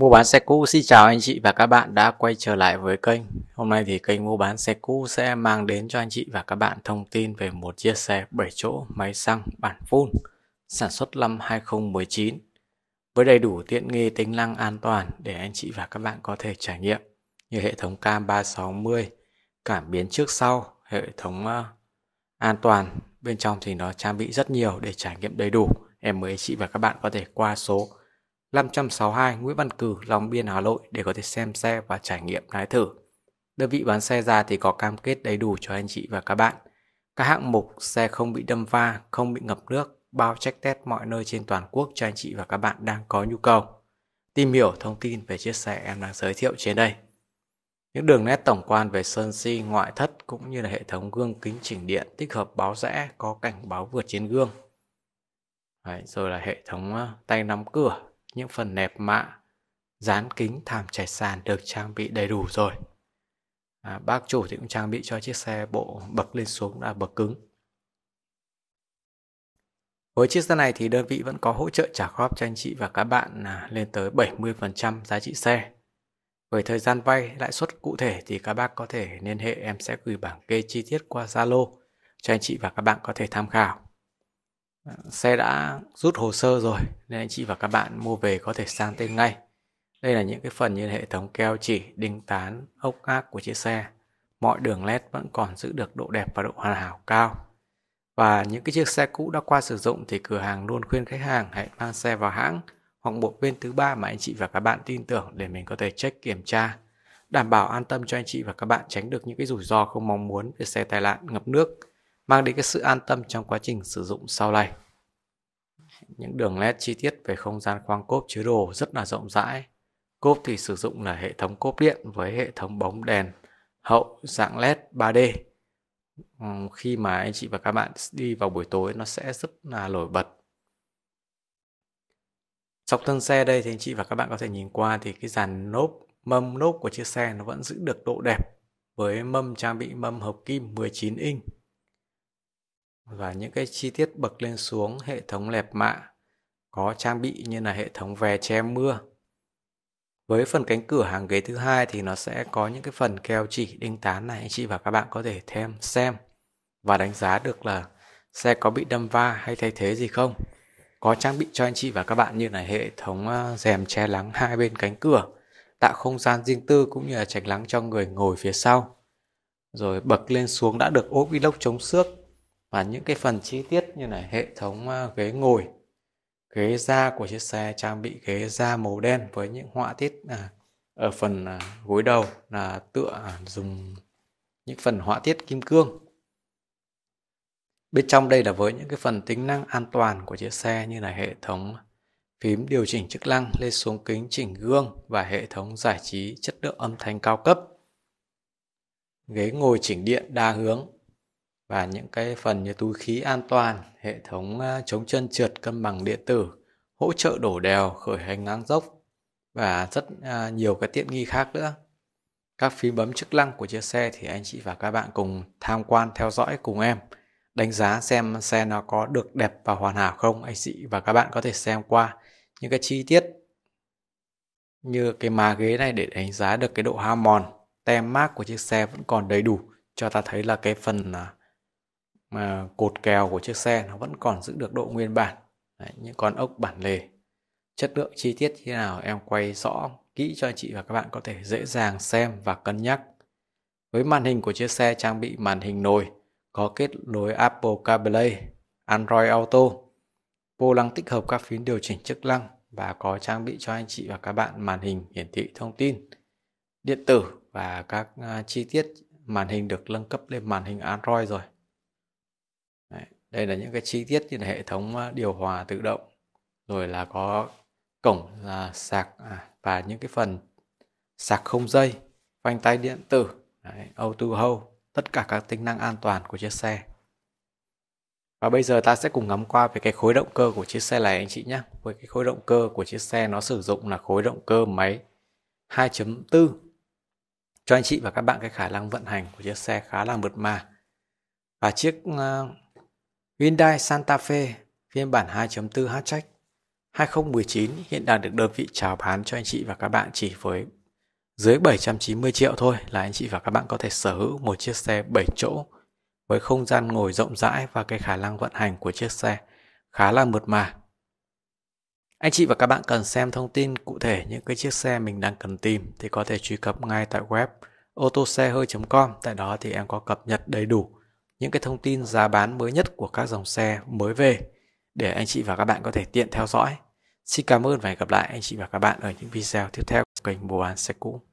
Mua bán xe cũ xin chào anh chị và các bạn đã quay trở lại với kênh Hôm nay thì kênh mua bán xe cũ sẽ mang đến cho anh chị và các bạn thông tin về một chiếc xe 7 chỗ máy xăng bản full sản xuất năm 2019 với đầy đủ tiện nghi tính năng an toàn để anh chị và các bạn có thể trải nghiệm như hệ thống cam 360 cảm biến trước sau hệ thống ờ, an toàn bên trong thì nó trang bị rất nhiều để trải nghiệm đầy đủ em mời anh chị và các bạn có thể qua số 562 Nguyễn Văn Cử, Long Biên, Hà Nội để có thể xem xe và trải nghiệm lái thử. Đơn vị bán xe ra thì có cam kết đầy đủ cho anh chị và các bạn. Các hạng mục xe không bị đâm va, không bị ngập nước, bao check test mọi nơi trên toàn quốc cho anh chị và các bạn đang có nhu cầu. Tìm hiểu thông tin về chiếc xe em đang giới thiệu trên đây. Những đường nét tổng quan về sơn si, ngoại thất cũng như là hệ thống gương kính chỉnh điện tích hợp báo rẽ có cảnh báo vượt trên gương. Đấy, rồi là hệ thống ờ, tay nắm cửa những phần nẹp mạ, dán kính thảm trải sàn được trang bị đầy đủ rồi. À, bác chủ thì cũng trang bị cho chiếc xe bộ bậc lên xuống là bậc cứng. Với chiếc xe này thì đơn vị vẫn có hỗ trợ trả góp cho anh chị và các bạn à, lên tới 70% giá trị xe. Về thời gian vay, lãi suất cụ thể thì các bác có thể liên hệ em sẽ gửi bảng kê chi tiết qua Zalo cho anh chị và các bạn có thể tham khảo. Ờ, xe đã rút hồ sơ rồi nên anh chị và các bạn mua về có thể sang tên ngay. Đây là những cái phần như hệ thống keo chỉ, đinh tán, ốc ác của chiếc xe. Mọi đường led vẫn còn giữ được độ đẹp và độ hoàn hảo cao. Và những cái chiếc xe cũ đã qua sử dụng thì cửa hàng luôn khuyên khách hàng hãy mang xe vào hãng hoặc một bên thứ ba mà anh chị và các bạn tin tưởng để mình có thể check kiểm tra. Đảm bảo an tâm cho anh chị và các bạn tránh được những cái rủi ro không mong muốn về xe tai nạn ngập nước mang đến cái sự an tâm trong quá trình sử dụng sau này. Những đường nét chi tiết về không gian khoang cốp chứa đồ rất là rộng rãi. Cốp thì sử dụng là hệ thống cốp điện với hệ thống bóng đèn hậu dạng LED 3D. Khi mà anh chị và các bạn đi vào buổi tối nó sẽ rất là nổi bật. Dọc thân xe đây thì anh chị và các bạn có thể nhìn qua thì cái dàn nốp, mâm nốp của chiếc xe nó vẫn giữ được độ đẹp với mâm trang bị mâm hợp kim 19 inch và những cái chi tiết bậc lên xuống hệ thống lẹp mạ có trang bị như là hệ thống vè che mưa với phần cánh cửa hàng ghế thứ hai thì nó sẽ có những cái phần keo chỉ đinh tán này anh chị và các bạn có thể thêm xem và đánh giá được là xe có bị đâm va hay thay thế gì không có trang bị cho anh chị và các bạn như là hệ thống ờ, rèm che lắng hai bên cánh cửa tạo không gian riêng tư cũng như là tránh lắng cho người ngồi phía sau rồi bậc lên xuống đã được ốp inox chống xước và những cái phần chi tiết như là hệ thống à, ghế ngồi ghế da của chiếc xe trang bị ghế da màu đen với những họa tiết à, ở phần à, gối đầu là tựa dùng những phần họa tiết kim cương bên trong đây là với những cái phần tính năng an toàn của chiếc xe như là hệ thống phím điều chỉnh chức năng lên xuống kính chỉnh gương và hệ thống giải trí chất lượng âm thanh cao cấp ghế ngồi chỉnh điện đa hướng và những cái phần như túi khí an toàn, hệ thống ờ, chống chân trượt cân bằng điện tử, hỗ trợ đổ đèo, khởi hành ngang dốc và rất ờ, nhiều cái tiện nghi khác nữa. Các phím bấm chức năng của chiếc xe thì anh chị và các bạn cùng tham quan theo dõi cùng em. Đánh giá xem xe nó có được đẹp và hoàn hảo không. Anh chị và các bạn có thể xem qua những cái chi tiết như cái má ghế này để đánh giá được cái độ hao mòn. Tem mát của chiếc xe vẫn còn đầy đủ cho ta thấy là cái phần à, mà cột kèo của chiếc xe nó vẫn còn giữ được độ nguyên bản Đấy, những con ốc bản lề chất lượng chi tiết như nào em quay rõ kỹ cho anh chị và các bạn có thể dễ dàng xem và cân nhắc với màn hình của chiếc xe trang bị màn hình nồi có kết nối Apple CarPlay, Android Auto, vô lăng tích hợp các phím điều chỉnh chức năng và có trang bị cho anh chị và các bạn màn hình hiển thị thông tin điện tử và các à, chi tiết màn hình được nâng cấp lên màn hình Android rồi đây là những cái chi tiết như là hệ thống à, điều hòa tự động rồi là có cổng là sạc à, và những cái phần sạc không dây phanh tay điện tử đấy, auto hold tất cả các tính năng an toàn của chiếc xe và bây giờ ta sẽ cùng ngắm qua về cái khối động cơ của chiếc xe này anh chị nhé với cái khối động cơ của chiếc xe nó sử dụng là khối động cơ máy 2.4 cho anh chị và các bạn cái khả năng vận hành của chiếc xe khá là mượt mà và chiếc à, Hyundai Santa Fe phiên bản 2.4 hatchback 2019 hiện đang được đơn vị chào bán cho anh chị và các bạn chỉ với dưới 790 triệu thôi là anh chị và các bạn có thể sở hữu một chiếc xe 7 chỗ với không gian ngồi rộng rãi và cái khả năng vận hành của chiếc xe khá là mượt mà. Anh chị và các bạn cần xem thông tin cụ thể những cái chiếc xe mình đang cần tìm thì có thể truy cập ngay tại web ô com tại đó thì em có cập nhật đầy đủ những cái thông tin giá bán mới nhất của các dòng xe mới về để anh chị và các bạn có thể tiện theo dõi. Xin cảm ơn và hẹn gặp lại anh chị và các bạn ở những video tiếp theo kênh Bồ Án Xe Cũ.